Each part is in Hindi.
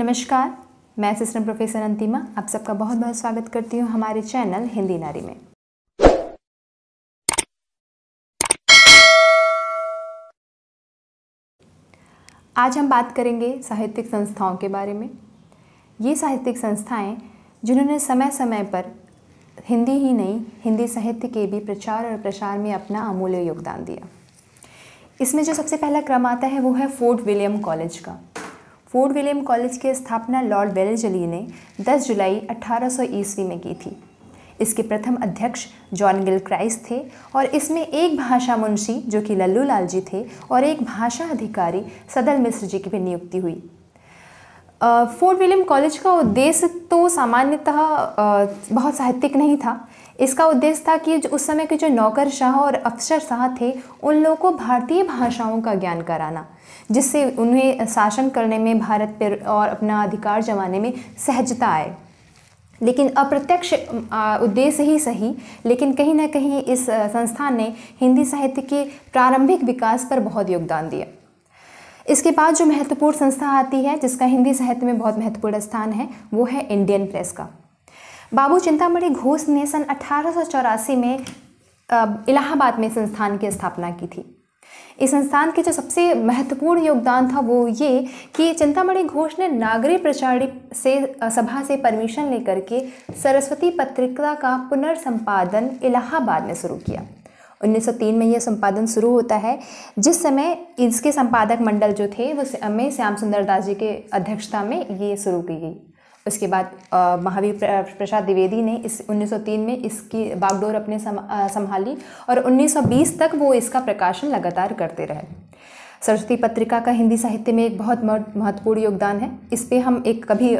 नमस्कार मैं असिस्टेंट प्रोफेसर अंतिमा आप सबका बहुत बहुत स्वागत करती हूँ हमारे चैनल हिंदी नारी में आज हम बात करेंगे साहित्यिक संस्थाओं के बारे में ये साहित्यिक संस्थाएं जिन्होंने समय समय पर हिंदी ही नहीं हिंदी साहित्य के भी प्रचार और प्रसार में अपना अमूल्य योगदान दिया इसमें जो सबसे पहला क्रम आता है वो है फोर्ट विलियम कॉलेज का फोर्ट विलियम कॉलेज की स्थापना लॉर्ड बेलेजली ने 10 जुलाई 1800 ईस्वी में की थी इसके प्रथम अध्यक्ष जॉन गिल क्राइस थे और इसमें एक भाषा मुंशी जो कि लल्लू लाल जी थे और एक भाषा अधिकारी सदल मिश्र जी की भी नियुक्ति हुई फोर्ट विलियम कॉलेज का उद्देश्य तो सामान्यतः बहुत साहित्यिक नहीं था इसका उद्देश्य था कि उस समय के जो नौकर शाह और अफसर शाह थे उन लोगों को भारतीय भाषाओं का ज्ञान कराना जिससे उन्हें शासन करने में भारत पर और अपना अधिकार जमाने में सहजता आए लेकिन अप्रत्यक्ष उद्देश्य ही सही लेकिन कहीं ना कहीं इस संस्थान ने हिंदी साहित्य के प्रारंभिक विकास पर बहुत योगदान दिया इसके बाद जो महत्वपूर्ण संस्था आती है जिसका हिंदी साहित्य में बहुत महत्वपूर्ण स्थान है वो है इंडियन प्रेस का बाबू चिंतामणि घोष ने सन अठारह में इलाहाबाद में संस्थान की स्थापना की थी इस संस्थान के जो सबसे महत्वपूर्ण योगदान था वो ये कि चिंतामणि घोष ने नागरी प्रचारित से सभा से परमिशन लेकर के सरस्वती पत्रिका का पुनर्संपादन इलाहाबाद में शुरू किया 1903 में यह संपादन शुरू होता है जिस समय इसके संपादक मंडल जो थे वो में श्याम सुंदर दास जी के अध्यक्षता में ये शुरू की गई उसके बाद महावीर प्रसाद द्विवेदी ने इस 1903 में इसकी बागडोर अपने संभाली और 1920 तक वो इसका प्रकाशन लगातार करते रहे सरस्वती पत्रिका का हिंदी साहित्य में एक बहुत महत्वपूर्ण योगदान है इस पर हम एक कभी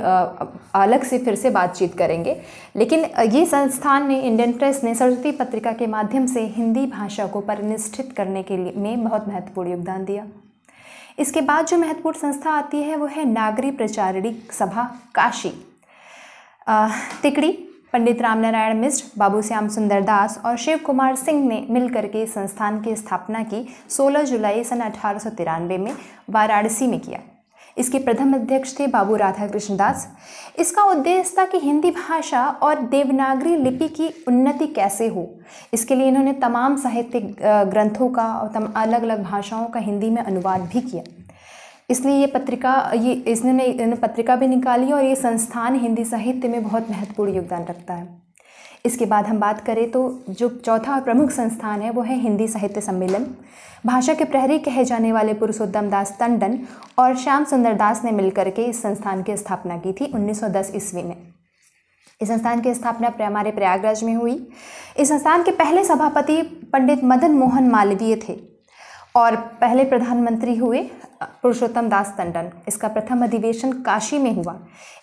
अलग से फिर से बातचीत करेंगे लेकिन ये संस्थान ने इंडियन प्रेस ने सरस्वती पत्रिका के माध्यम से हिंदी भाषा को परिनिष्ठित करने के लिए में बहुत महत्वपूर्ण योगदान दिया इसके बाद जो महत्वपूर्ण संस्था आती है वो है नागरी प्रचारणिक सभा काशी तिकड़ी पंडित रामनारायण मिश्र बाबू श्याम सुंदर दास और शिव कुमार सिंह ने मिलकर के संस्थान की स्थापना की 16 जुलाई सन अठारह में वाराणसी में किया इसके प्रथम अध्यक्ष थे बाबू राधा कृष्ण दास इसका उद्देश्य था कि हिंदी भाषा और देवनागरी लिपि की उन्नति कैसे हो इसके लिए इन्होंने तमाम साहित्यिक ग्रंथों का और तम अलग अलग भाषाओं का हिंदी में अनुवाद भी किया इसलिए ये पत्रिका ये इसने पत्रिका भी निकाली और ये संस्थान हिंदी साहित्य में बहुत महत्वपूर्ण योगदान रखता है इसके बाद हम बात करें तो जो चौथा और प्रमुख संस्थान है वो है हिंदी साहित्य सम्मेलन भाषा के प्रहरी कहे जाने वाले पुरुषोत्तम दास टंडन और श्याम सुंदर दास ने मिलकर के इस संस्थान की स्थापना की थी 1910 ईस्वी में इस संस्थान की स्थापना हमारे प्रयागराज में हुई इस संस्थान के पहले सभापति पंडित मदन मोहन मालवीय थे और पहले प्रधानमंत्री हुए पुरुषोत्तम दास टंडन इसका प्रथम अधिवेशन काशी में हुआ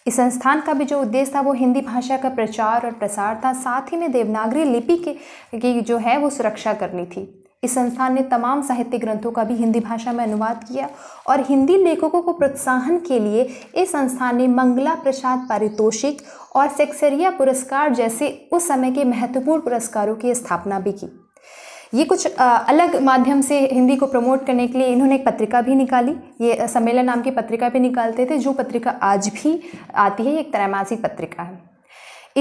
इस संस्थान का भी जो उद्देश्य था वो हिंदी भाषा का प्रचार और प्रसार था साथ ही में देवनागरी लिपि के की जो है वो सुरक्षा करनी थी इस संस्थान ने तमाम साहित्य ग्रंथों का भी हिंदी भाषा में अनुवाद किया और हिंदी लेखकों को प्रोत्साहन के लिए इस संस्थान ने मंगला प्रसाद पारितोषिक और सेक्सरिया पुरस्कार जैसे उस समय के महत्वपूर्ण पुरस्कारों की स्थापना भी की ये कुछ अलग माध्यम से हिंदी को प्रमोट करने के लिए इन्होंने एक पत्रिका भी निकाली ये सम्मेलन नाम की पत्रिका भी निकालते थे जो पत्रिका आज भी आती है एक त्रैमासिक पत्रिका है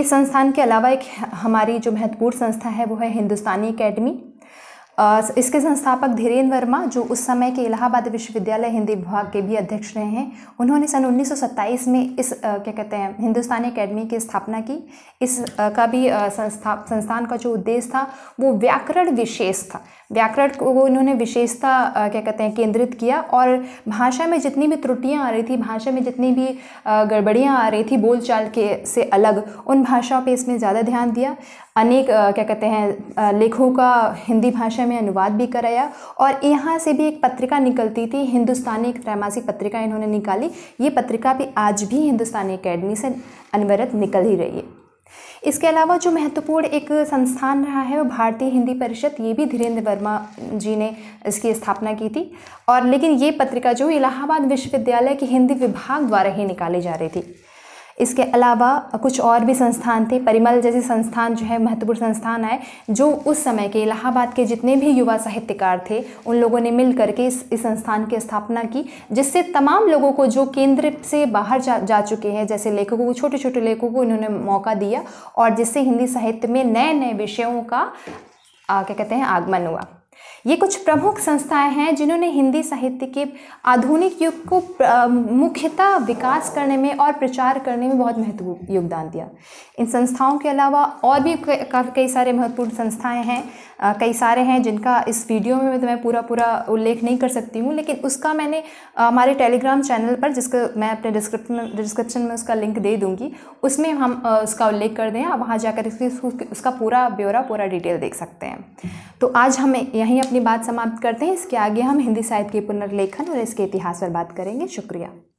इस संस्थान के अलावा एक हमारी जो महत्वपूर्ण संस्था है वो है हिंदुस्तानी अकेडमी इसके संस्थापक धीरेन्द्र वर्मा जो उस समय के इलाहाबाद विश्वविद्यालय हिंदी विभाग के भी अध्यक्ष रहे हैं उन्होंने सन 1927 में इस क्या कहते हैं हिंदुस्तानी एकेडमी की स्थापना की इस का भी संस्था संस्थान का जो उद्देश्य था वो व्याकरण विशेष था व्याकरण को इन्होंने विशेषता क्या कहते हैं केंद्रित किया और भाषा में जितनी भी त्रुटियाँ आ रही थी भाषा में जितनी भी गड़बड़ियाँ आ रही थी बोलचाल के से अलग उन भाषाओं पे इसमें ज़्यादा ध्यान दिया अनेक क्या कहते हैं लेखों का हिंदी भाषा में अनुवाद भी कराया और यहाँ से भी एक पत्रिका निकलती थी हिंदुस्तानी एक त्रैमासिक पत्रिका इन्होंने निकाली ये पत्रिका भी आज भी हिंदुस्तानी अकेडमी से अनवरत निकल ही रही है इसके अलावा जो महत्वपूर्ण एक संस्थान रहा है वो भारतीय हिंदी परिषद ये भी धीरेन्द्र वर्मा जी ने इसकी स्थापना की थी और लेकिन ये पत्रिका जो इलाहाबाद विश्वविद्यालय के हिंदी विभाग द्वारा ही निकाली जा रही थी इसके अलावा कुछ और भी संस्थान थे परिमल जैसे संस्थान जो है महत्वपूर्ण संस्थान आए जो उस समय के इलाहाबाद के जितने भी युवा साहित्यकार थे उन लोगों ने मिल करके इस, इस संस्थान की स्थापना की जिससे तमाम लोगों को जो केंद्र से बाहर जा, जा चुके हैं जैसे लेखकों को छोटे छोटे लेखकों को इन्होंने मौका दिया और जिससे हिंदी साहित्य में नए नए विषयों का आ, क्या कहते हैं आगमन हुआ ये कुछ प्रमुख संस्थाएं हैं जिन्होंने हिंदी साहित्य के आधुनिक युग को मुख्यतः विकास करने में और प्रचार करने में बहुत महत्वपूर्ण योगदान दिया इन संस्थाओं के अलावा और भी कई सारे महत्वपूर्ण संस्थाएं हैं कई सारे हैं जिनका इस वीडियो में तो मैं पूरा पूरा उल्लेख नहीं कर सकती हूँ लेकिन उसका मैंने हमारे टेलीग्राम चैनल पर जिसको मैं अपने डिस्क्रिप्शन में डिस्क्रिप्शन में उसका लिंक दे दूँगी उसमें हम उसका उल्लेख कर दें आप वहाँ जाकर उसका पूरा ब्यौरा पूरा डिटेल देख सकते हैं तो आज हम यहीं अपने अपनी बात समाप्त करते हैं इसके आगे हम हिंदी साहित्य के पुनर्लेखन और इसके इतिहास पर बात करेंगे शुक्रिया